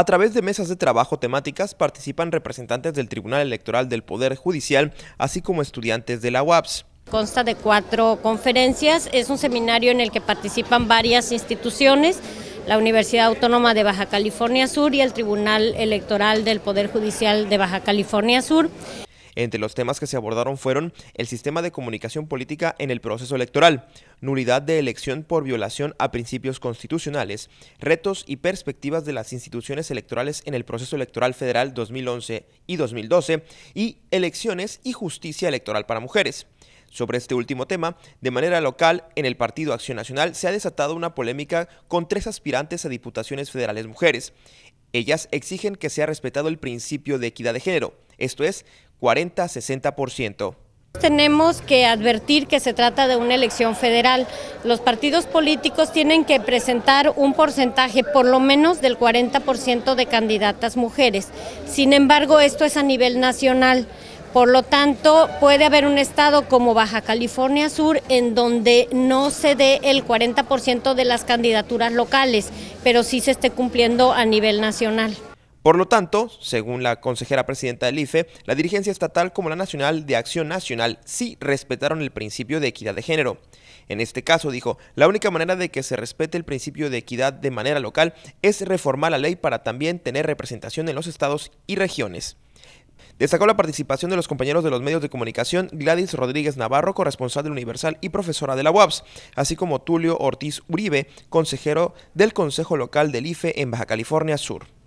A través de mesas de trabajo temáticas participan representantes del Tribunal Electoral del Poder Judicial, así como estudiantes de la UAPS consta de cuatro conferencias, es un seminario en el que participan varias instituciones, la Universidad Autónoma de Baja California Sur y el Tribunal Electoral del Poder Judicial de Baja California Sur. Entre los temas que se abordaron fueron el sistema de comunicación política en el proceso electoral, nulidad de elección por violación a principios constitucionales, retos y perspectivas de las instituciones electorales en el proceso electoral federal 2011 y 2012 y elecciones y justicia electoral para mujeres. Sobre este último tema, de manera local, en el Partido Acción Nacional se ha desatado una polémica con tres aspirantes a diputaciones federales mujeres. Ellas exigen que sea respetado el principio de equidad de género esto es 40-60%. Tenemos que advertir que se trata de una elección federal. Los partidos políticos tienen que presentar un porcentaje por lo menos del 40% de candidatas mujeres. Sin embargo, esto es a nivel nacional. Por lo tanto, puede haber un estado como Baja California Sur en donde no se dé el 40% de las candidaturas locales, pero sí se esté cumpliendo a nivel nacional. Por lo tanto, según la consejera presidenta del IFE, la dirigencia estatal como la nacional de Acción Nacional sí respetaron el principio de equidad de género. En este caso, dijo, la única manera de que se respete el principio de equidad de manera local es reformar la ley para también tener representación en los estados y regiones. Destacó la participación de los compañeros de los medios de comunicación Gladys Rodríguez Navarro, corresponsal del Universal y profesora de la UAPS, así como Tulio Ortiz Uribe, consejero del Consejo Local del IFE en Baja California Sur.